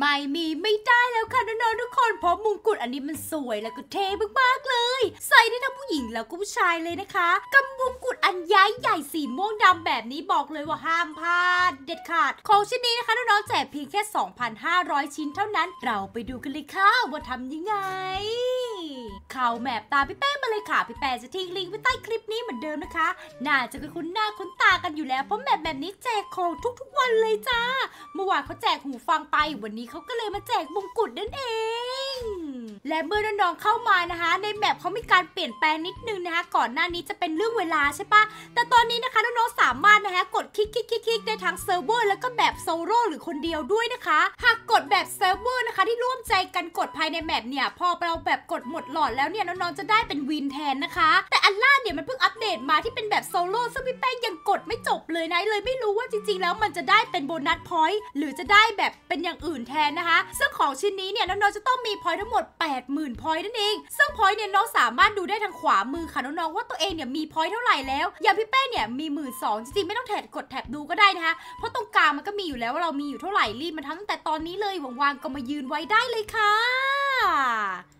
ไม่มีไม่ได้แล้วค่ะน้องๆทุกคนเพราะมงกุฎอันนี้มันสวยแล้วก็เท่มาก ๆเลย ใส่ได้ทั้งผู้หญิงแล้วก็ผู้ชายเลยนะคะกับมงกุฎอันย้ายใหญ่สีม่วงดำแบบนี้บอกเลยว่าห้ามพลาดเด็ดขาด ของชิ้นนี้นะคะน้องๆแจกเพียงแค่ 2,500 ชิ้นเท่านั้น เราไปดูกันเลยค่ะว่าทำยังไงเข่าแมบตาพี่แป้มาเลยค่ะ พี่แป้จะทิ้งลิงก์ไว้ใต้คลิปนี้เหมือนเดิมนะคะ น่าจะคุ้นหน้าคุ้นตากันอยู่แล้ว เพราะแมบแบบนี้แจกของทุกๆวันเลยจ้า เมื่อวานเขาแจกหูฟังไป วันนี้เขาก็เลยมาแจกมงกุฎนั่นเองและเมื่อน้องๆเข้ามานะคะในแมปเขามีการเปลี่ยนแปลงนิดนึงนะคะก่อนหน้านี้จะเป็นเรื่องเวลาใช่ปะแต่ตอนนี้นะคะน้องๆสามารถนะคะ กดคลิกคลิกคลิกคิกได้ทั้งเซิร์ฟเวอร์แล้วก็แบบโซโล่หรือคนเดียวด้วยนะคะหากกดแบบเซิร์ฟเวอร์นะคะที่ร่วมใจกันกดภายในแมปเนี่ยพอเราแบบกดหมดหลอดแล้วเนี่ยน้องๆจะได้เป็นวินแทนนะคะแต่อันล่าเนี่ยมันเพิ่งอัปเดตมาที่เป็นแบบโซโล่ซึ่งพี่แป้งยังกดไม่จบเลยนะเลยไม่รู้ว่าจริง ๆ แล้วมันจะได้เป็นโบนัสพอยต์หรือจะได้แบบเป็นอย่างอื่นแทนนะคะ ซึ่งของชิ้นนี้เนี่ยน้องๆจะต้องมีพอยต์ทั้งหมด8 80,000พอยต์นั่นเอง ซึ่งพอยต์เนี่ยน้องสามารถดูได้ทางขวามือค่ะน้องๆว่าตัวเองเนี่ยมีพอยต์เท่าไหร่แล้ว อย่างพี่เป้เนี่ยมีหมื่นสองจริงๆไม่ต้องแถ็บกดแถบดูก็ได้นะคะ เพราะตรงกลางมันก็มีอยู่แล้วว่าเรามีอยู่เท่าไหร่ รีบมาทั้งแต่ตอนนี้เลยว่างๆก็มายืนไว้ได้เลยค่ะ